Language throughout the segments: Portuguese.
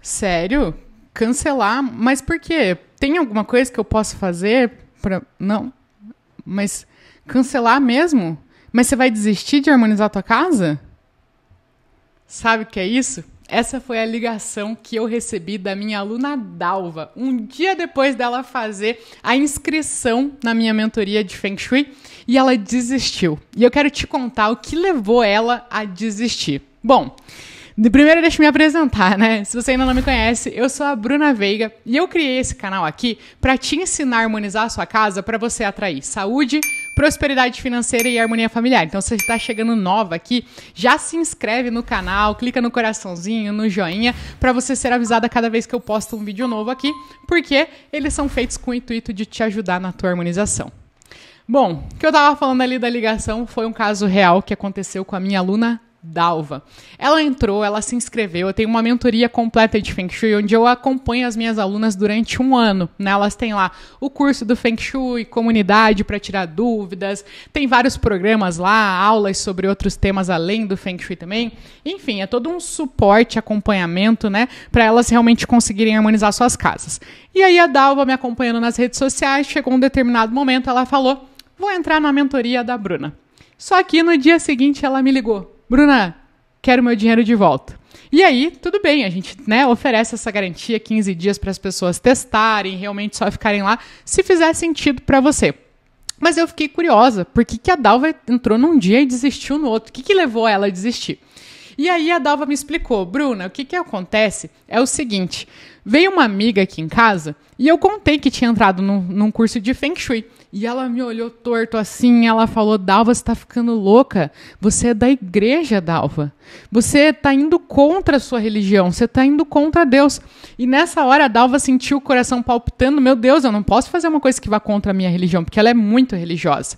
Sério? Cancelar? Mas por quê? Tem alguma coisa que eu posso fazer para não? Mas cancelar mesmo? Mas você vai desistir de harmonizar a tua casa? Sabe o que é isso? Essa foi a ligação que eu recebi da minha aluna Dalva, um dia depois dela fazer a inscrição na minha mentoria de Feng Shui e ela desistiu. E eu quero te contar o que levou ela a desistir. Bom, Primeiro, deixa eu me apresentar, né? Se você ainda não me conhece, eu sou a Bruna Veiga e eu criei esse canal aqui para te ensinar a harmonizar a sua casa para você atrair saúde, prosperidade financeira e harmonia familiar. Então, se você está chegando nova aqui, já se inscreve no canal, clica no coraçãozinho, no joinha, para você ser avisada cada vez que eu posto um vídeo novo aqui, porque eles são feitos com o intuito de te ajudar na tua harmonização. Bom, o que eu estava falando ali da ligação foi um caso real que aconteceu com a minha aluna Dalva. Ela entrou, ela se inscreveu. Eu tenho uma mentoria completa de Feng Shui, onde eu acompanho as minhas alunas durante um ano. Né? Elas têm lá o curso do Feng Shui, comunidade para tirar dúvidas, tem vários programas lá, aulas sobre outros temas além do Feng Shui também. Enfim, é todo um suporte, acompanhamento, né, para elas realmente conseguirem harmonizar suas casas. E aí a Dalva me acompanhando nas redes sociais, chegou um determinado momento, ela falou: "Vou entrar na mentoria da Bruna". Só que no dia seguinte ela me ligou. Bruna, quero meu dinheiro de volta. E aí, tudo bem, a gente né, oferece essa garantia 15 dias para as pessoas testarem, realmente só ficarem lá, se fizer sentido para você. Mas eu fiquei curiosa, por que, que a Dalva entrou num dia e desistiu no outro? O que, que levou ela a desistir? E aí a Dalva me explicou, Bruna, o que, que acontece é o seguinte: veio uma amiga aqui em casa e eu contei que tinha entrado num, num curso de Feng Shui. E ela me olhou torto assim, ela falou: Dalva, você está ficando louca. Você é da igreja, Dalva. Você está indo contra a sua religião, você está indo contra Deus. E nessa hora a Dalva sentiu o coração palpitando: Meu Deus, eu não posso fazer uma coisa que vá contra a minha religião, porque ela é muito religiosa.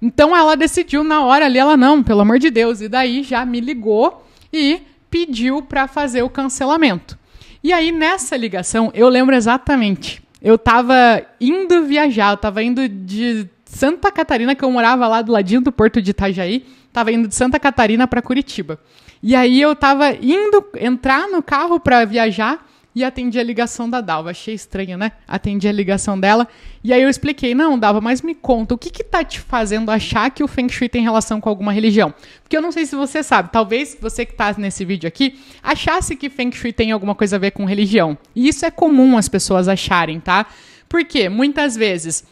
Então ela decidiu na hora ali, ela não, pelo amor de Deus. E daí já me ligou e pediu para fazer o cancelamento. E aí nessa ligação eu lembro exatamente eu tava indo viajar, eu tava indo de Santa Catarina, que eu morava lá do ladinho do Porto de Itajaí, tava indo de Santa Catarina para Curitiba. E aí eu tava indo entrar no carro para viajar e atendi a ligação da Dalva. Achei estranho, né? Atendi a ligação dela. E aí eu expliquei: não, Dalva, mas me conta, o que que tá te fazendo achar que o Feng Shui tem relação com alguma religião? Porque eu não sei se você sabe, talvez você que tá nesse vídeo aqui achasse que Feng Shui tem alguma coisa a ver com religião. E isso é comum as pessoas acharem, tá? Porque muitas vezes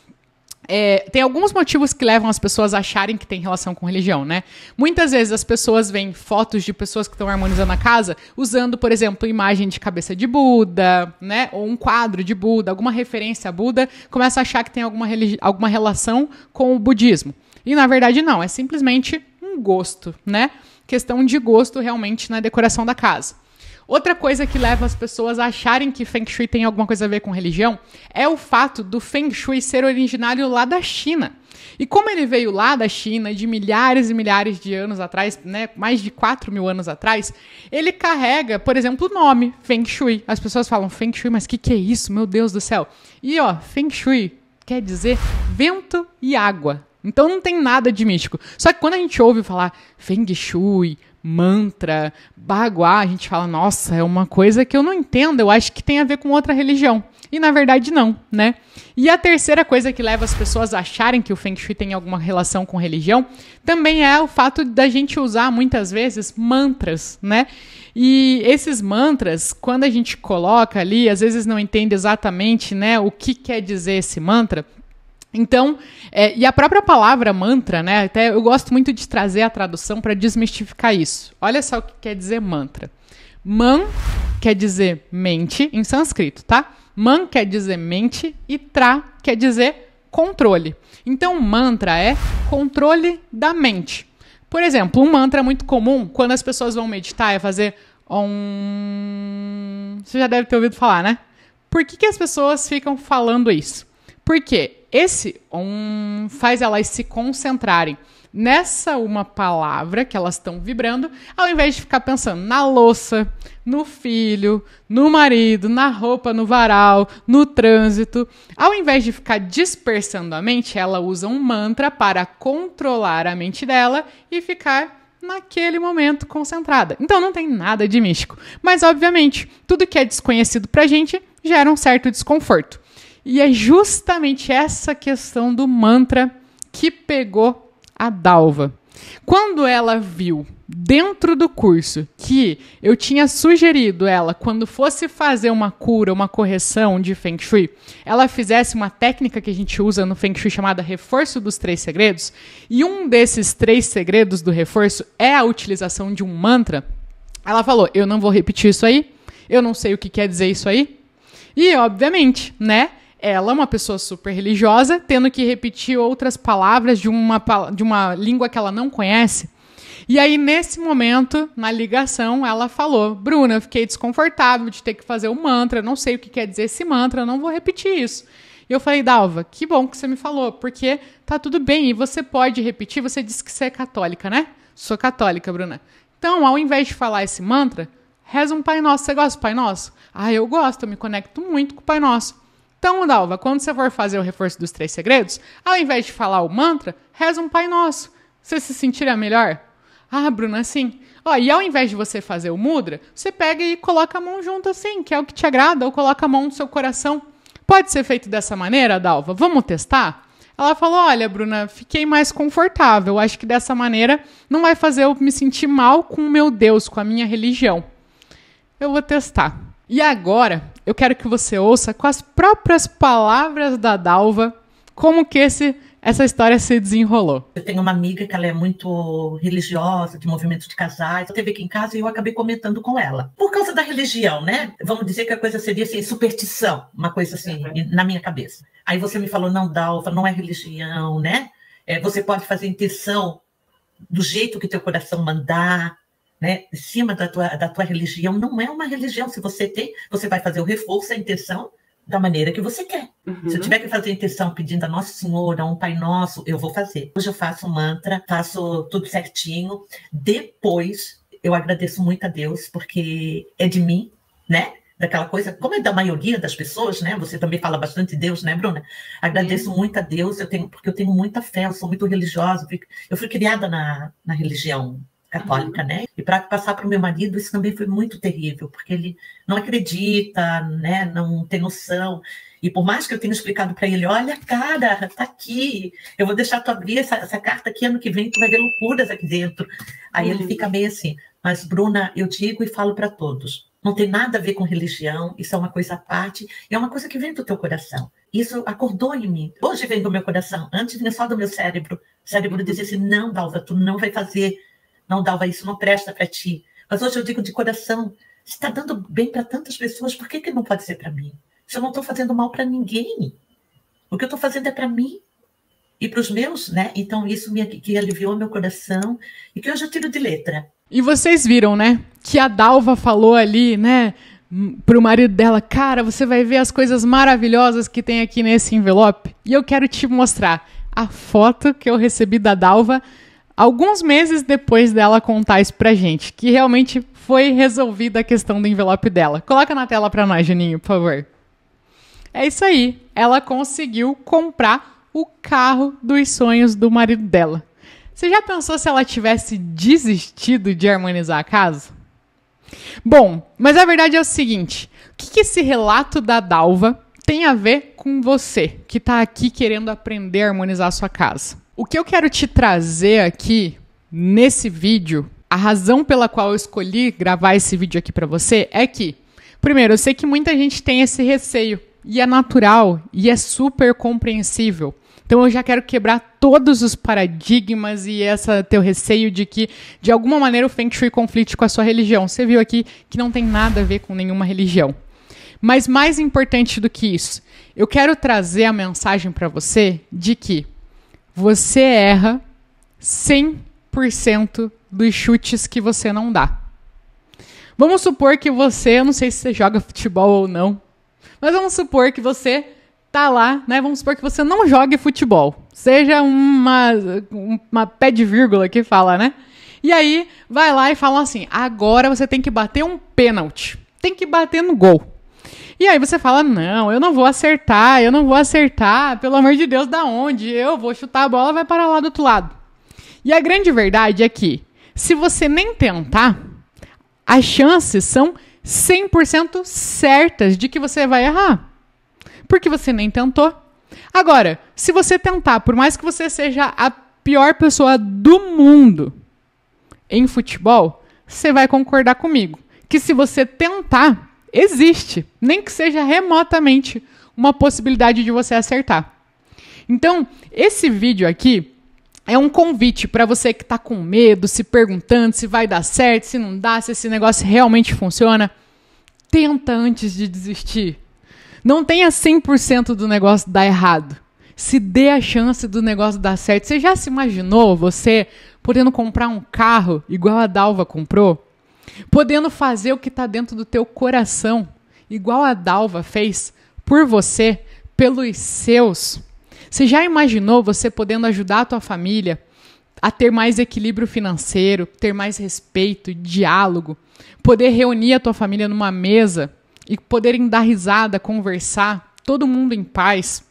é, tem alguns motivos que levam as pessoas a acharem que tem relação com religião, né? Muitas vezes as pessoas veem fotos de pessoas que estão harmonizando a casa usando, por exemplo, imagem de cabeça de Buda, né? Ou um quadro de Buda, alguma referência a Buda, começa a achar que tem alguma, alguma relação com o budismo. E na verdade não, é simplesmente um gosto, né? Questão de gosto realmente na decoração da casa. Outra coisa que leva as pessoas a acharem que Feng Shui tem alguma coisa a ver com religião é o fato do Feng Shui ser originário lá da China. E como ele veio lá da China, de milhares e milhares de anos atrás, né, mais de 4 mil anos atrás, ele carrega, por exemplo, o nome Feng Shui. As pessoas falam Feng Shui, mas o que, que é isso? Meu Deus do céu. E ó, Feng Shui quer dizer vento e água. Então não tem nada de místico. Só que quando a gente ouve falar Feng Shui, mantra, baguá, a gente fala, nossa, é uma coisa que eu não entendo, eu acho que tem a ver com outra religião. E na verdade não, né? E a terceira coisa que leva as pessoas a acharem que o Feng Shui tem alguma relação com religião, também é o fato da gente usar muitas vezes mantras, né? E esses mantras, quando a gente coloca ali, às vezes não entende exatamente, né, o que quer dizer esse mantra. Então, é, e a própria palavra mantra, né? Até eu gosto muito de trazer a tradução para desmistificar isso. Olha só o que quer dizer mantra. Man quer dizer mente em sânscrito, tá? Man quer dizer mente e tra quer dizer controle. Então, mantra é controle da mente. Por exemplo, um mantra muito comum quando as pessoas vão meditar é fazer um. Você já deve ter ouvido falar, né? Por que, que as pessoas ficam falando isso? Porque esse um faz elas se concentrarem nessa uma palavra que elas estão vibrando, ao invés de ficar pensando na louça, no filho, no marido, na roupa, no varal, no trânsito. Ao invés de ficar dispersando a mente, ela usa um mantra para controlar a mente dela e ficar naquele momento concentrada. Então não tem nada de místico, mas obviamente, tudo que é desconhecido a gente gera um certo desconforto. E é justamente essa questão do mantra que pegou a Dalva. Quando ela viu dentro do curso que eu tinha sugerido ela quando fosse fazer uma cura, uma correção de Feng Shui, ela fizesse uma técnica que a gente usa no Feng Shui chamada reforço dos três segredos, e um desses três segredos do reforço é a utilização de um mantra. Ela falou: "Eu não vou repetir isso aí. Eu não sei o que quer dizer isso aí." E obviamente, né? ela, uma pessoa super religiosa, tendo que repetir outras palavras de uma, de uma língua que ela não conhece. E aí, nesse momento, na ligação, ela falou: Bruna, fiquei desconfortável de ter que fazer o um mantra, não sei o que quer dizer esse mantra, não vou repetir isso. E eu falei: Dalva, que bom que você me falou, porque tá tudo bem e você pode repetir. Você disse que você é católica, né? Sou católica, Bruna. Então, ao invés de falar esse mantra, reza um Pai Nosso. Você gosta do Pai Nosso? Ah, eu gosto, eu me conecto muito com o Pai Nosso. Então, Dalva, quando você for fazer o reforço dos três segredos, ao invés de falar o mantra, reza um Pai Nosso. Você se sentirá melhor? Ah, Bruna, sim. Ó, e ao invés de você fazer o mudra, você pega e coloca a mão junto assim, que é o que te agrada, ou coloca a mão no seu coração. Pode ser feito dessa maneira, Dalva? Vamos testar? Ela falou: Olha, Bruna, fiquei mais confortável. Acho que dessa maneira não vai fazer eu me sentir mal com o meu Deus, com a minha religião. Eu vou testar. E agora eu quero que você ouça com as próprias palavras da Dalva como que esse, essa história se desenrolou. Eu tenho uma amiga que ela é muito religiosa, de movimentos de casais. Ela teve aqui em casa e eu acabei comentando com ela. Por causa da religião, né? Vamos dizer que a coisa seria assim, superstição, uma coisa assim, na minha cabeça. Aí você me falou, não, Dalva, não é religião, né? É, você pode fazer intenção do jeito que teu coração mandar, né, em cima da tua, da tua religião. Não é uma religião. Se você tem, você vai fazer o reforço, a intenção, da maneira que você quer. Uhum. Se eu uhum. tiver que fazer intenção pedindo a Nossa Senhora, a um Pai Nosso, eu vou fazer. Hoje eu faço mantra, faço tudo certinho. Depois, eu agradeço muito a Deus, porque é de mim, né? Daquela coisa, como é da maioria das pessoas, né? Você também fala bastante de Deus, né, Bruna? Agradeço é. muito a Deus, eu tenho, porque eu tenho muita fé, eu sou muito religiosa, eu fui, eu fui criada na, na religião católica, uhum. né? E para passar para o meu marido, isso também foi muito terrível, porque ele não acredita, né? Não tem noção. E por mais que eu tenha explicado para ele, olha, cara, tá aqui, eu vou deixar tu abrir essa, essa, carta aqui ano que vem, tu vai ver loucuras aqui dentro. Aí uhum. ele fica meio assim. Mas Bruna, eu digo e falo para todos, não tem nada a ver com religião, isso é uma coisa à parte, é uma coisa que vem do teu coração. Isso acordou em mim. Hoje vem do meu coração, antes vinha só do meu cérebro. O cérebro dizia assim: não, Dalva, tu não vai fazer não, Dalva, isso não presta para ti. Mas hoje eu digo de coração: se está dando bem para tantas pessoas, por que, que não pode ser para mim? Se eu não estou fazendo mal para ninguém, o que eu estou fazendo é para mim e para os meus, né? Então isso me, que aliviou meu coração e que hoje eu tiro de letra. E vocês viram, né? Que a Dalva falou ali, né? Pro marido dela, cara, você vai ver as coisas maravilhosas que tem aqui nesse envelope. E eu quero te mostrar a foto que eu recebi da Dalva alguns meses depois dela contar isso pra gente, que realmente foi resolvida a questão do envelope dela. Coloca na tela pra nós, Juninho, por favor. É isso aí. Ela conseguiu comprar o carro dos sonhos do marido dela. Você já pensou se ela tivesse desistido de harmonizar a casa? Bom, mas a verdade é o seguinte: o que, que esse relato da Dalva tem a ver com você que está aqui querendo aprender a harmonizar a sua casa. O que eu quero te trazer aqui nesse vídeo, a razão pela qual eu escolhi gravar esse vídeo aqui para você é que, primeiro, eu sei que muita gente tem esse receio e é natural e é super compreensível. Então eu já quero quebrar todos os paradigmas e essa teu receio de que de alguma maneira o Feng Shui conflite com a sua religião. Você viu aqui que não tem nada a ver com nenhuma religião. Mas mais importante do que isso, eu quero trazer a mensagem para você de que você erra 100% dos chutes que você não dá. Vamos supor que você, eu não sei se você joga futebol ou não, mas vamos supor que você tá lá, né? Vamos supor que você não jogue futebol. Seja uma, uma pé de vírgula que fala, né? E aí vai lá e fala assim: agora você tem que bater um pênalti. Tem que bater no gol. E aí você fala: não, eu não vou acertar, eu não vou acertar, pelo amor de Deus, da onde? Eu vou chutar a bola, vai para lá do outro lado. E a grande verdade é que, se você nem tentar, as chances são 100% certas de que você vai errar. Porque você nem tentou. Agora, se você tentar, por mais que você seja a pior pessoa do mundo em futebol, você vai concordar comigo que se você tentar, existe, nem que seja remotamente, uma possibilidade de você acertar. Então, esse vídeo aqui é um convite para você que está com medo, se perguntando se vai dar certo, se não dá, se esse negócio realmente funciona. Tenta antes de desistir. Não tenha 100% do negócio dar errado. Se dê a chance do negócio dar certo. Você já se imaginou você podendo comprar um carro igual a Dalva comprou? podendo fazer o que está dentro do teu coração, igual a Dalva fez por você, pelos seus. Você já imaginou você podendo ajudar a tua família a ter mais equilíbrio financeiro, ter mais respeito, diálogo, poder reunir a tua família numa mesa e poderem dar risada, conversar, todo mundo em paz,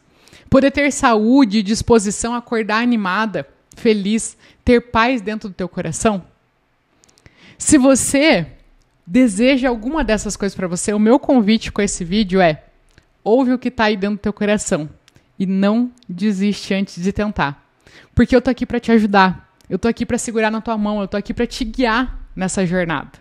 poder ter saúde e disposição, acordar animada, feliz, ter paz dentro do teu coração? Se você deseja alguma dessas coisas para você, o meu convite com esse vídeo é: ouve o que está aí dentro do teu coração e não desiste antes de tentar. Porque eu tô aqui para te ajudar. Eu tô aqui para segurar na tua mão, eu tô aqui para te guiar nessa jornada.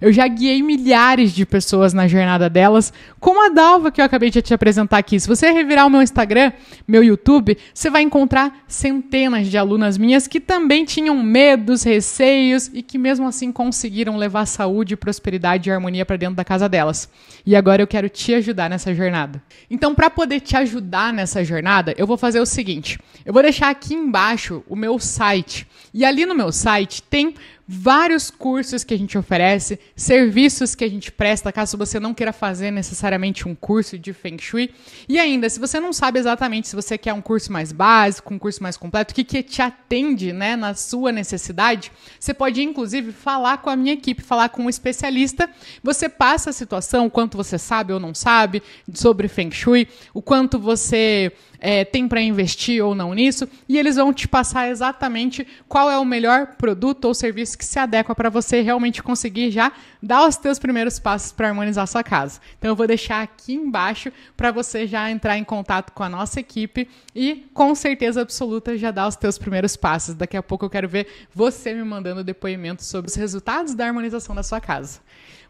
Eu já guiei milhares de pessoas na jornada delas, como a Dalva que eu acabei de te apresentar aqui. Se você revirar o meu Instagram, meu YouTube, você vai encontrar centenas de alunas minhas que também tinham medos, receios e que mesmo assim conseguiram levar saúde, prosperidade e harmonia para dentro da casa delas. E agora eu quero te ajudar nessa jornada. Então, para poder te ajudar nessa jornada, eu vou fazer o seguinte: eu vou deixar aqui embaixo o meu site. E ali no meu site tem vários cursos que a gente oferece, serviços que a gente presta, caso você não queira fazer necessariamente um curso de Feng Shui. E ainda, se você não sabe exatamente se você quer um curso mais básico, um curso mais completo, o que, que te atende né, na sua necessidade, você pode inclusive falar com a minha equipe, falar com um especialista. Você passa a situação, o quanto você sabe ou não sabe sobre Feng Shui, o quanto você é, tem para investir ou não nisso, e eles vão te passar exatamente qual é o melhor produto ou serviço que se adequa para você realmente conseguir já dar os teus primeiros passos para harmonizar sua casa. Então eu vou deixar aqui embaixo para você já entrar em contato com a nossa equipe e com certeza absoluta já dar os teus primeiros passos. Daqui a pouco eu quero ver você me mandando depoimentos sobre os resultados da harmonização da sua casa.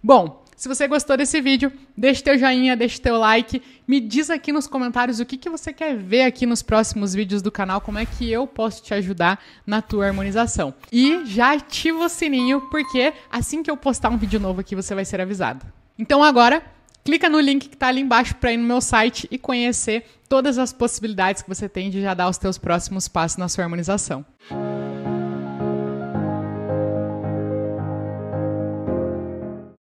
Bom, se você gostou desse vídeo, deixe teu joinha, deixe teu like, me diz aqui nos comentários o que, que você quer ver aqui nos próximos vídeos do canal, como é que eu posso te ajudar na tua harmonização. E já ativa o sininho, porque assim que eu postar um vídeo novo aqui, você vai ser avisado. Então agora, clica no link que está ali embaixo para ir no meu site e conhecer todas as possibilidades que você tem de já dar os teus próximos passos na sua harmonização.